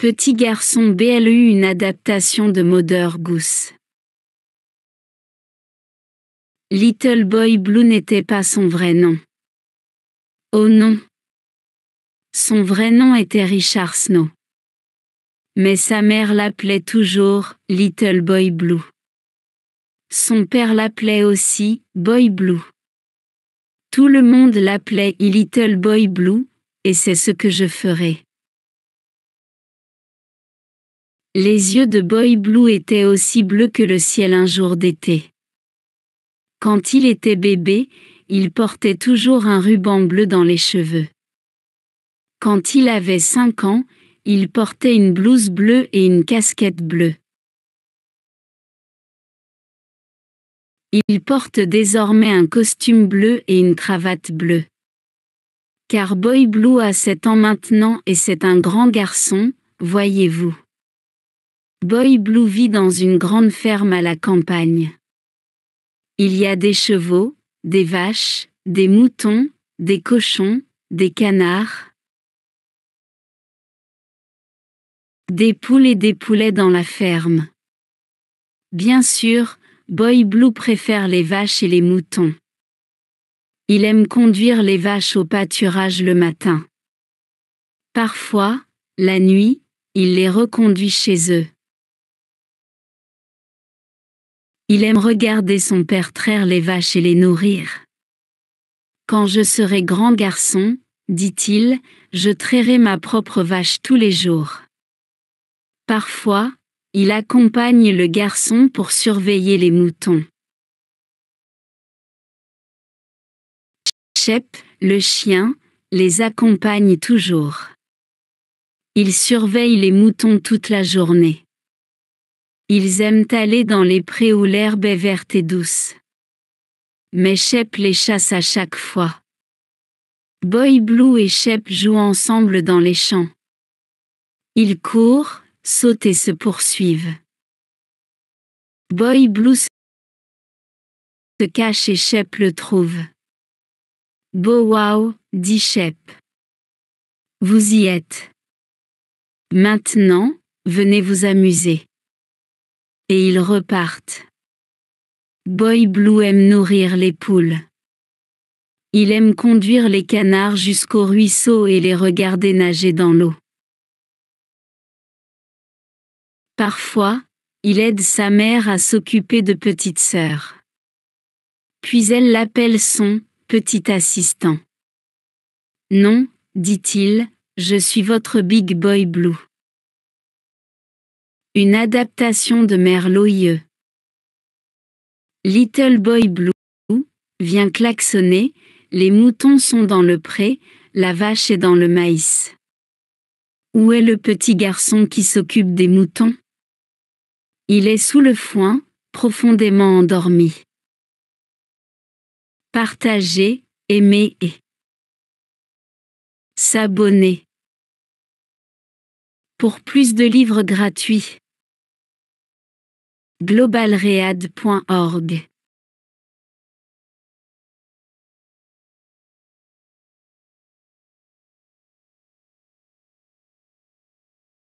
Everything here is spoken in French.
Petit garçon BLU une adaptation de modeur Goose. Little Boy Blue n'était pas son vrai nom. Oh non. Son vrai nom était Richard Snow. Mais sa mère l'appelait toujours Little Boy Blue. Son père l'appelait aussi Boy Blue. Tout le monde l'appelait Little Boy Blue, et c'est ce que je ferai. Les yeux de Boy Blue étaient aussi bleus que le ciel un jour d'été. Quand il était bébé, il portait toujours un ruban bleu dans les cheveux. Quand il avait cinq ans, il portait une blouse bleue et une casquette bleue. Il porte désormais un costume bleu et une cravate bleue. Car Boy Blue a 7 ans maintenant et c'est un grand garçon, voyez-vous. Boy Blue vit dans une grande ferme à la campagne. Il y a des chevaux, des vaches, des moutons, des cochons, des canards, des poules et des poulets dans la ferme. Bien sûr, Boy Blue préfère les vaches et les moutons. Il aime conduire les vaches au pâturage le matin. Parfois, la nuit, il les reconduit chez eux. Il aime regarder son père traire les vaches et les nourrir. Quand je serai grand garçon, dit-il, je trairai ma propre vache tous les jours. Parfois, il accompagne le garçon pour surveiller les moutons. Shep, le chien, les accompagne toujours. Il surveille les moutons toute la journée. Ils aiment aller dans les prés où l'herbe est verte et douce. Mais Shep les chasse à chaque fois. Boy Blue et Shep jouent ensemble dans les champs. Ils courent, sautent et se poursuivent. Boy Blue se cache et Shep le trouve. Bo wow, dit Shep. Vous y êtes. Maintenant, venez vous amuser et ils repartent. Boy Blue aime nourrir les poules. Il aime conduire les canards jusqu'au ruisseau et les regarder nager dans l'eau. Parfois, il aide sa mère à s'occuper de petite sœur. Puis elle l'appelle son petit assistant. Non, dit-il, je suis votre Big Boy Blue. Une adaptation de Loyeux. Little Boy Blue vient klaxonner, les moutons sont dans le pré, la vache est dans le maïs. Où est le petit garçon qui s'occupe des moutons Il est sous le foin, profondément endormi. Partager, aimer et s'abonner pour plus de livres gratuits. globalread.org